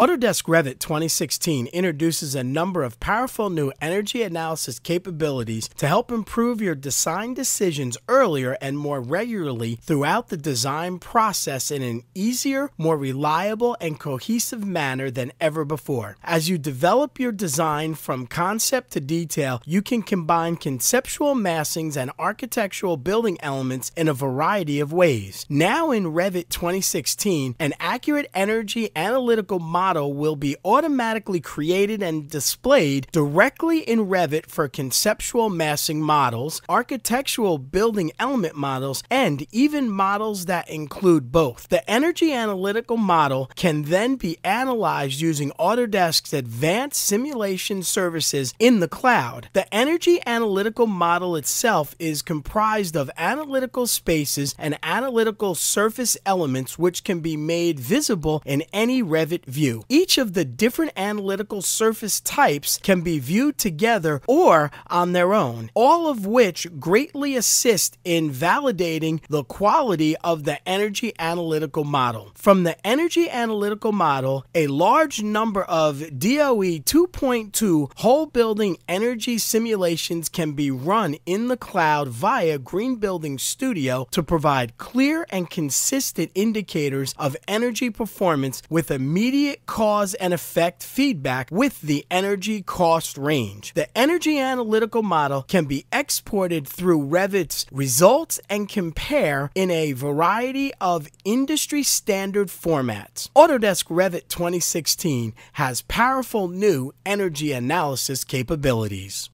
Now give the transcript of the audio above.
Autodesk Revit 2016 introduces a number of powerful new energy analysis capabilities to help improve your design decisions earlier and more regularly throughout the design process in an easier, more reliable, and cohesive manner than ever before. As you develop your design from concept to detail, you can combine conceptual massings and architectural building elements in a variety of ways. Now in Revit 2016, an accurate energy analytical model model will be automatically created and displayed directly in Revit for conceptual massing models, architectural building element models, and even models that include both. The energy analytical model can then be analyzed using Autodesk's advanced simulation services in the cloud. The energy analytical model itself is comprised of analytical spaces and analytical surface elements which can be made visible in any Revit view each of the different analytical surface types can be viewed together or on their own, all of which greatly assist in validating the quality of the energy analytical model. From the energy analytical model, a large number of DOE 2.2 whole building energy simulations can be run in the cloud via Green Building Studio to provide clear and consistent indicators of energy performance with immediate cause and effect feedback with the energy cost range. The energy analytical model can be exported through Revit's results and compare in a variety of industry standard formats. Autodesk Revit 2016 has powerful new energy analysis capabilities.